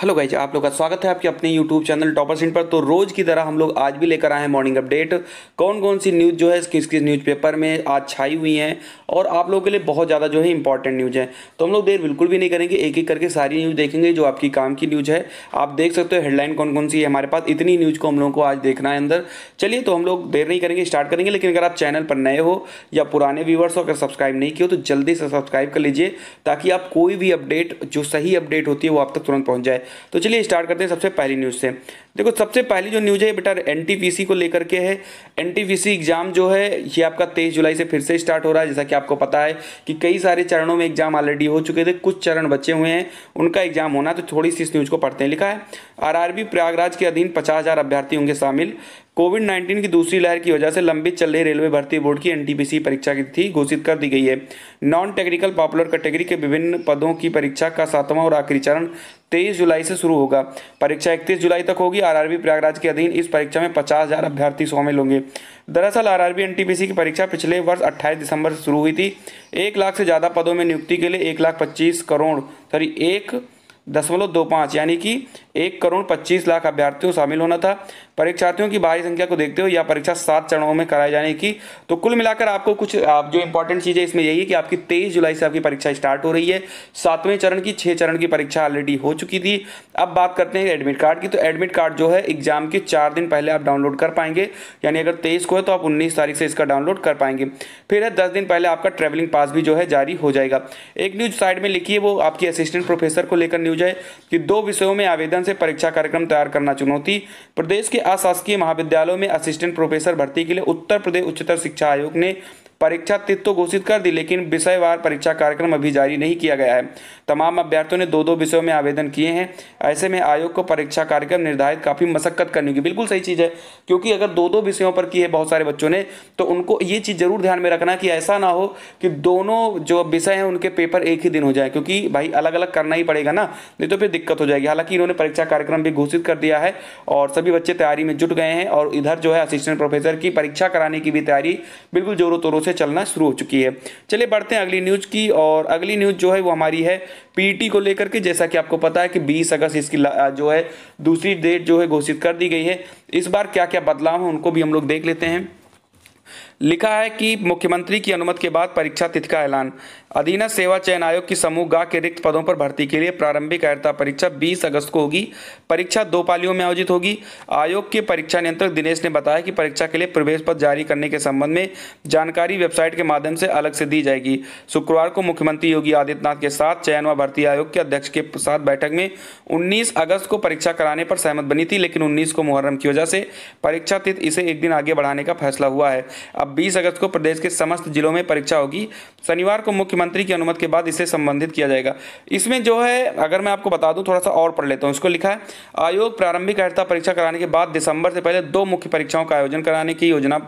hello guys आप लोग का स्वागत है आपके अपने यूट्यूब चैनल टॉपर सिंट पर तो रोज़ की तरह हम लोग आज भी लेकर आए हैं मॉर्निंग अपडेट कौन कौन सी न्यूज़ जो है किस किस न्यूज़पेपर में आज छाई हुई हैं और आप लोगों के लिए बहुत ज़्यादा जो है इंपॉर्टेंट न्यूज़ है तो हम लोग देर बिल्कुल भी नहीं करेंगे एक एक करके सारी न्यूज़ देखेंगे जो आपकी काम की न्यूज़ है आप देख सकते हो हेडलाइन कौन कौन सी है हमारे पास इतनी न्यूज़ को हम लोगों को आज देखना है अंदर चलिए तो हम लोग देर नहीं करेंगे स्टार्ट करेंगे लेकिन अगर आप चैनल पर नए हो या पुराने व्यूवर्स हो अगर सब्सक्राइब नहीं किए तो जल्दी से सब्सक्राइब कर लीजिए ताकि आप कोई भी अपडेट जो सही अपडेट होती है वो आप तक तुरंत पहुँच जाए तो चलिए स्टार्ट करते हैं सबसे पहली न्यूज़ से देखो सबसे पहली जो न्यूज़ है बेटा एन को लेकर के है एन एग्ज़ाम जो है ये आपका तेईस जुलाई से फिर से स्टार्ट हो रहा है जैसा कि आपको पता है कि कई सारे चरणों में एग्ज़ाम ऑलरेडी हो चुके थे कुछ चरण बचे हुए हैं उनका एग्ज़ाम होना तो थोड़ी सी इस न्यूज़ को पढ़ते हैं लिखा है आर प्रयागराज के अधीन पचास अभ्यर्थी होंगे शामिल कोविड 19 की दूसरी लहर की वजह से लंबित चल रही रेलवे भर्ती बोर्ड की एनटीपीसी परीक्षा की तिथि घोषित कर दी गई है नॉन टेक्निकल पॉपुलर कैटेगरी के विभिन्न पदों की परीक्षा का सातवां और आखिरी चरण 23 जुलाई से शुरू होगा परीक्षा 31 जुलाई तक होगी आरआरबी प्रयागराज के अधीन इस परीक्षा में पचास हजार अभ्यर्थी शामिल होंगे दरअसल आर एनटीपीसी की परीक्षा पिछले वर्ष अट्ठाईस दिसंबर से शुरू हुई थी एक लाख से ज़्यादा पदों में नियुक्ति के लिए एक लाख पच्चीस करोड़ सॉरी एक दशमलव दो पाँच यानी कि एक करोड़ पच्चीस लाख अभ्यर्थियों शामिल होना था परीक्षार्थियों की भारी संख्या को देखते हुए यह परीक्षा सात चरणों में कराई जाने की तो कुल मिलाकर आपको कुछ आप जो इंपॉर्टेंट चीज़ है इसमें यही है कि आपकी तेईस जुलाई से आपकी परीक्षा स्टार्ट हो रही है सातवें चरण की छः चरण की परीक्षा ऑलरेडी हो चुकी थी अब बात करते हैं एडमिट कार्ड की तो एडमिट कार्ड जो है एग्जाम के चार दिन पहले आप डाउनलोड कर पाएंगे यानी अगर तेईस को है तो आप उन्नीस तारीख से इसका डाउनलोड कर पाएंगे फिर है दस दिन पहले आपका ट्रेवलिंग पास भी जो है जारी हो जाएगा एक न्यूज साइड में लिखी है वो आपकी असिस्टेंट प्रोफेसर को लेकर न्यूज है कि दो विषयों में आवेदन से परीक्षा कार्यक्रम तैयार करना चुनौती प्रदेश के अशासकीय महाविद्यालयों में असिस्टेंट प्रोफेसर भर्ती के लिए उत्तर प्रदेश उच्चतर शिक्षा आयोग ने परीक्षा तिथ तो घोषित कर दी लेकिन विषयवार परीक्षा कार्यक्रम अभी जारी नहीं किया गया है तमाम अभ्यर्थियों ने दो दो विषयों में आवेदन किए हैं ऐसे में आयोग को परीक्षा कार्यक्रम निर्धारित काफ़ी मशक्कत करनी होगी बिल्कुल सही चीज़ है क्योंकि अगर दो दो विषयों पर की है बहुत सारे बच्चों ने तो उनको ये चीज़ ज़रूर ध्यान में रखना कि ऐसा ना हो कि दोनों जो विषय हैं उनके पेपर एक ही दिन हो जाए क्योंकि भाई अलग अलग करना ही पड़ेगा ना नहीं तो फिर दिक्कत हो जाएगी हालांकि इन्होंने परीक्षा कार्यक्रम भी घोषित कर दिया है और सभी बच्चे तैयारी में जुट गए हैं और इधर जो है असिस्टेंट प्रोफेसर की परीक्षा कराने की भी तैयारी बिल्कुल जोरों तोरों से चलना शुरू हो चुकी है चलिए बढ़ते हैं अगली न्यूज़ की और अगली न्यूज़ जो है वो हमारी है पीटी e को लेकर के जैसा कि आपको पता है कि 20 अगस्त इसकी जो है दूसरी डेट जो है घोषित कर दी गई है इस बार क्या क्या बदलाव हैं उनको भी हम लोग देख लेते हैं लिखा है कि मुख्यमंत्री की अनुमति के बाद परीक्षा तिथि का ऐलान अधीना सेवा चयन आयोग की समूह गा के रिक्त पदों पर भर्ती के लिए प्रारंभिक अयरता परीक्षा 20 अगस्त को होगी परीक्षा दो पालियों में आयोजित होगी आयोग के परीक्षा नियंत्रक दिनेश ने बताया कि परीक्षा के लिए प्रवेश पत्र जारी करने के संबंध में जानकारी वेबसाइट के माध्यम से अलग से दी जाएगी शुक्रवार को मुख्यमंत्री योगी आदित्यनाथ के साथ चयन व भर्ती आयोग के अध्यक्ष के साथ बैठक में उन्नीस अगस्त को परीक्षा कराने पर सहमत बनी थी लेकिन उन्नीस को मुहर्रम की वजह से परीक्षा तिथि इसे एक दिन आगे बढ़ाने का फैसला हुआ है अब 20 अगस्त को प्रदेश के समस्त जिलों में परीक्षा होगी शनिवार को मुख्यमंत्री की अनुमति के बाद इसे संबंधित किया जाएगा इसमें जो है अगर मैं आपको बता दूं थोड़ा सा और पढ़ लेता हूँ इसको लिखा है आयोग प्रारंभिक अर्थता परीक्षा कराने के बाद दिसंबर से पहले दो मुख्य परीक्षाओं का आयोजन कराने की योजना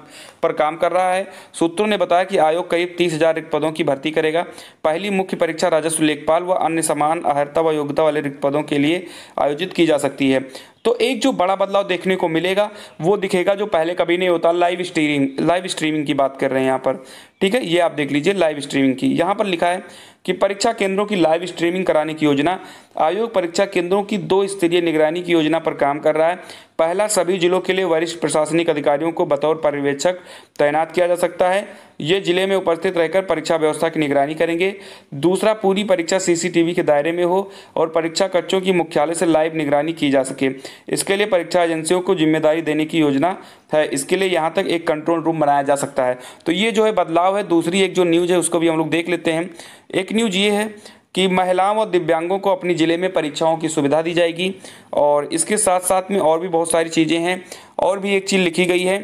पर काम कर रहा है सूत्रों ने बताया कि आयोग करीब तीस हजार रिक्त पदों की भर्ती करेगा पहली मुख्य परीक्षा राजस्व लेखपाल व अन्य समान अहर्ता व योग्यता वाले रिक्त पदों के लिए आयोजित की जा सकती है तो एक जो बड़ा बदलाव देखने को मिलेगा वो दिखेगा जो पहले कभी नहीं होता लाइव स्ट्रीमिंग लाइव स्ट्रीमिंग की बात कर रहे हैं यहाँ पर ठीक है ये आप देख लीजिए लाइव स्ट्रीमिंग की यहाँ पर लिखा है कि परीक्षा केंद्रों की लाइव स्ट्रीमिंग कराने की योजना आयोग परीक्षा केंद्रों की दो स्तरीय निगरानी की योजना पर काम कर रहा है पहला सभी जिलों के लिए वरिष्ठ प्रशासनिक अधिकारियों को बतौर पर्यवेक्षक तैनात किया जा सकता है ये जिले में उपस्थित रहकर परीक्षा व्यवस्था की निगरानी करेंगे दूसरा पूरी परीक्षा सीसीटीवी के दायरे में हो और परीक्षा कक्षों की मुख्यालय से लाइव निगरानी की जा सके इसके लिए परीक्षा एजेंसियों को जिम्मेदारी देने की योजना है इसके लिए यहाँ तक एक कंट्रोल रूम बनाया जा सकता है तो ये जो है बदलाव है दूसरी एक जो न्यूज़ है उसको भी हम लोग देख लेते हैं एक न्यूज़ ये है कि महिलाओं और दिव्यांगों को अपनी ज़िले में परीक्षाओं की सुविधा दी जाएगी और इसके साथ साथ में और भी बहुत सारी चीज़ें हैं और भी एक चीज़ लिखी गई है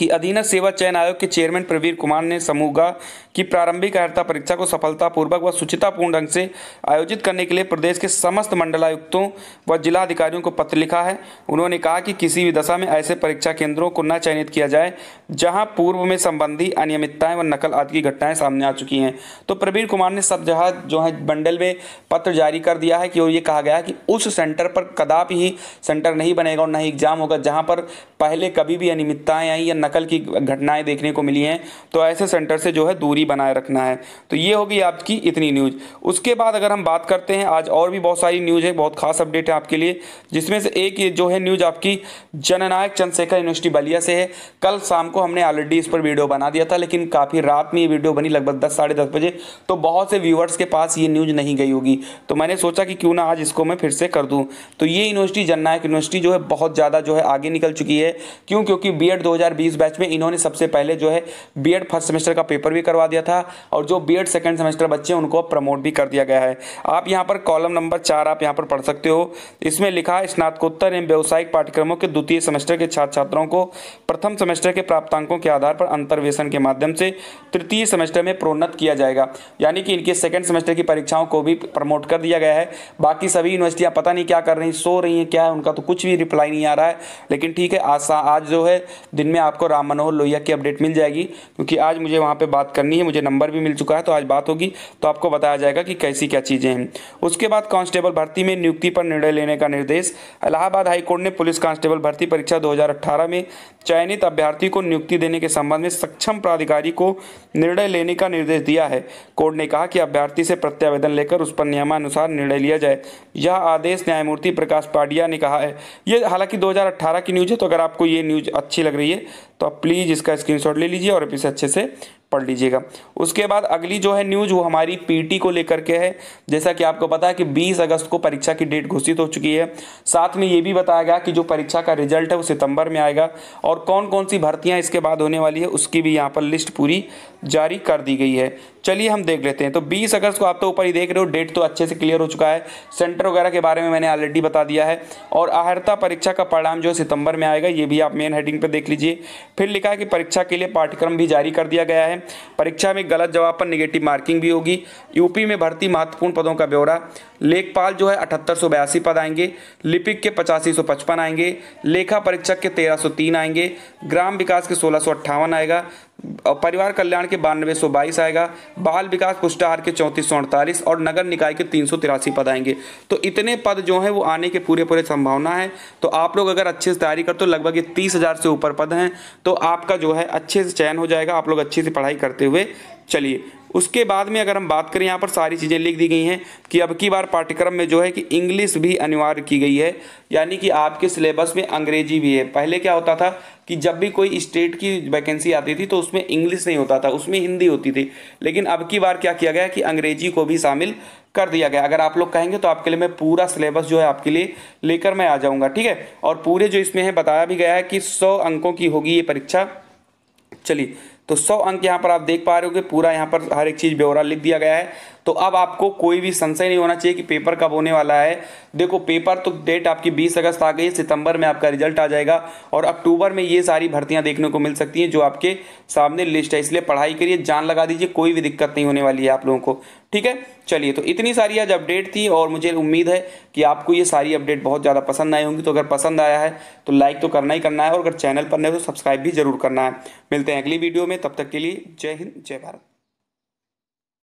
कि अधीन सेवा चयन आयोग के चेयरमैन प्रवीर कुमार ने समूगा की प्रारंभिक अर्ता परीक्षा को सफलतापूर्वक व सुचितापूर्ण ढंग से आयोजित करने के लिए प्रदेश के समस्त मंडलायुक्तों व जिलाधिकारियों को पत्र लिखा है उन्होंने कहा कि किसी भी दशा में ऐसे परीक्षा केंद्रों को न चयनित किया जाए जहाँ पूर्व में संबंधी अनियमितताएं व नकल आदि की घटनाएं सामने आ चुकी हैं तो प्रवीर कुमार ने सब जहाँ जो है बंडल में पत्र जारी कर दिया है कि और ये कहा गया है कि उस सेंटर पर कदापि ही सेंटर नहीं बनेगा और न ही एग्जाम होगा जहाँ पर पहले कभी भी अनियमितताएँ आई या नकल की घटनाएं देखने को मिली हैं तो ऐसे सेंटर से जो है दूरी बनाए रखना है तो ये होगी आपकी इतनी न्यूज़ उसके बाद अगर हम बात करते हैं आज और भी बहुत सारी न्यूज़ है बहुत खास अपडेट है आपके लिए जिसमें से एक जो है न्यूज़ आपकी जननायक चंद्रशेखर यूनिवर्सिटी बलिया से है कल शाम को हमने ऑलरेडी इस पर वीडियो बना दिया था लेकिन काफ़ी रात में ये वीडियो बनी लगभग दस साढ़े बजे तो बहुत से व्यूवर्स के पास ये न्यूज़ नहीं गई होगी तो मैंने सोचा कि क्यों ना आज इसको मैं फिर से कर दूं तो ये यूनिवर्सिटी जननायक यूनिवर्सिटी जो है बहुत ज़्यादा जो है आगे निकल चुकी है क्यों क्योंकि बी एड बैच में इन्होंने सबसे पहले जो है बी फर्स्ट सेमेस्टर का पेपर भी करवा दिया था और जो बी सेकेंड सेमेस्टर बच्चे हैं उनको प्रमोट भी कर दिया गया है आप यहाँ पर कॉलम नंबर चार आप यहाँ पर पढ़ सकते हो इसमें लिखा है स्नातकोत्तर एवं व्यवसायिक पाठ्यक्रमों के द्वितीय सेमेस्टर के छात्र छात्राओं को प्रथम सेमेस्टर के प्राप्तांकों के आधार पर अंतर्वेशन के माध्यम से तृतीय सेमेस्टर में प्रोन्नत किया जाएगा यानी कि इनके सेकेंड सेमेस्टर की परीक्षाओं को भी प्रमोट कर दिया गया है बाकी सभी यूनिवर्सिटियाँ पता नहीं क्या कर रही सो रही हैं क्या है उनका तो कुछ भी रिप्लाई नहीं आ रहा है लेकिन ठीक है आज आज जो है दिन में आप आपको राम मनोहर लोहिया की अपडेट मिल जाएगी क्योंकि आज मुझे वहाँ पर बात करनी है मुझे नंबर भी मिल चुका है तो आज बात होगी तो आपको बताया जाएगा कि कैसी क्या चीज़ें हैं उसके बाद कांस्टेबल भर्ती में नियुक्ति पर निर्णय लेने का निर्देश इलाहाबाद हाईकोर्ट ने पुलिस कांस्टेबल भर्ती परीक्षा दो में चयनित अभ्यर्थी को नियुक्ति देने के संबंध में सक्षम प्राधिकारी को निर्णय लेने का निर्देश दिया है कोर्ट ने कहा कि अभ्यर्थी से प्रत्यावेदन लेकर उस पर नियमानुसार निर्णय लिया जाए यह आदेश न्यायमूर्ति प्रकाश पाडिया ने कहा है ये हालांकि 2018 की न्यूज़ है तो अगर आपको ये न्यूज़ अच्छी लग रही है तो आप प्लीज़ इसका स्क्रीनशॉट ले लीजिए और आप इसे अच्छे से पढ़ लीजिएगा उसके बाद अगली जो है न्यूज वो हमारी पीटी को लेकर के है जैसा कि आपको पता है कि 20 अगस्त को परीक्षा की डेट घोषित हो चुकी है साथ में ये भी बताया गया कि जो परीक्षा का रिजल्ट है वो सितंबर में आएगा और कौन कौन सी भर्तियाँ इसके बाद होने वाली है उसकी भी यहाँ पर लिस्ट पूरी जारी कर दी गई है चलिए हम देख लेते हैं तो बीस अगस्त को आप तो ऊपर ही देख रहे हो डेट तो अच्छे से क्लियर हो चुका है सेंटर वगैरह के बारे में मैंने ऑलरेडी बता दिया है और आहरता परीक्षा का परिणाम जो है सितंबर में आएगा ये भी आप मेन हेडिंग पर देख लीजिए फिर लिखा है कि परीक्षा के लिए पाठ्यक्रम भी जारी कर दिया गया है परीक्षा में गलत जवाब पर निगेटिव मार्किंग भी होगी यूपी में भर्ती महत्वपूर्ण पदों का ब्यौरा लेखपाल जो है अठहत्तर पद आएंगे लिपिक के पचासी आएंगे लेखा परीक्षक के तेरह आएंगे ग्राम विकास के सोलह आएगा परिवार कल्याण के बानवे सौ बाईस आएगा बाल विकास पुष्टाहार के चौंतीस सौ अड़तालीस और नगर निकाय के तीन सौ तिरासी पद आएंगे तो इतने पद जो हैं वो आने के पूरे पूरे संभावना है तो आप लोग अगर अच्छे से तैयारी करते हो लगभग ये तीस हज़ार से ऊपर पद हैं तो आपका जो है अच्छे से चयन हो जाएगा आप लोग अच्छे से पढ़ाई करते हुए चलिए उसके बाद में अगर हम बात करें यहाँ पर सारी चीज़ें लिख दी गई हैं कि अब की बार पाठ्यक्रम में जो है कि इंग्लिश भी अनिवार्य की गई है यानी कि आपके सिलेबस में अंग्रेजी भी है पहले क्या होता था कि जब भी कोई स्टेट की वैकेंसी आती थी तो उसमें इंग्लिश नहीं होता था उसमें हिंदी होती थी लेकिन अब की बार क्या किया गया कि अंग्रेजी को भी शामिल कर दिया गया अगर आप लोग कहेंगे तो आपके लिए मैं पूरा सिलेबस जो है आपके लिए लेकर मैं आ जाऊँगा ठीक है और पूरे जो इसमें है बताया भी गया है कि सौ अंकों की होगी ये परीक्षा चलिए तो सौ अंक यहाँ पर आप देख पा रहे हो कि पूरा यहाँ पर हर एक चीज़ ब्यौरा लिख दिया गया है तो अब आपको कोई भी संशय नहीं होना चाहिए कि पेपर कब होने वाला है देखो पेपर तो डेट आपकी 20 अगस्त आ गई सितंबर में आपका रिजल्ट आ जाएगा और अक्टूबर में ये सारी भर्तियां देखने को मिल सकती हैं जो आपके सामने लिस्ट है इसलिए पढ़ाई करिए जान लगा दीजिए कोई भी दिक्कत नहीं होने वाली है आप लोगों को ठीक है चलिए तो इतनी सारी आज अपडेट थी और मुझे उम्मीद है कि आपको ये सारी अपडेट बहुत ज़्यादा पसंद आई होंगी तो अगर पसंद आया है तो लाइक तो करना ही करना है और अगर चैनल पर नए हो तो सब्सक्राइब भी जरूर करना है मिलते हैं अगली वीडियो में तब तक के लिए जय हिंद जय भारत